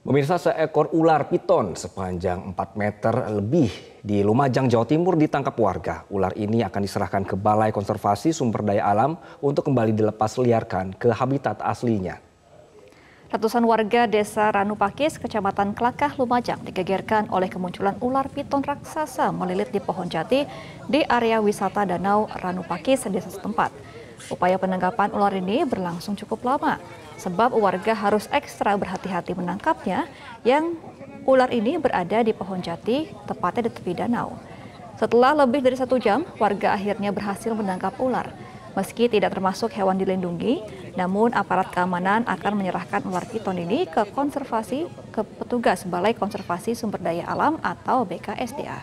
Pemirsa seekor ular piton sepanjang 4 meter lebih di Lumajang, Jawa Timur ditangkap warga. Ular ini akan diserahkan ke Balai Konservasi Sumber Daya Alam untuk kembali dilepas liarkan ke habitat aslinya. Ratusan warga desa Ranupakis, kecamatan Kelakah, Lumajang digegerkan oleh kemunculan ular piton raksasa melilit di pohon jati di area wisata danau Ranupakis, desa setempat. Upaya penangkapan ular ini berlangsung cukup lama, sebab warga harus ekstra berhati-hati menangkapnya yang ular ini berada di pohon jati, tepatnya di tepi danau. Setelah lebih dari satu jam, warga akhirnya berhasil menangkap ular. Meski tidak termasuk hewan dilindungi, namun aparat keamanan akan menyerahkan ular piton ini ke konservasi ke petugas Balai Konservasi Sumber Daya Alam atau BKSDA.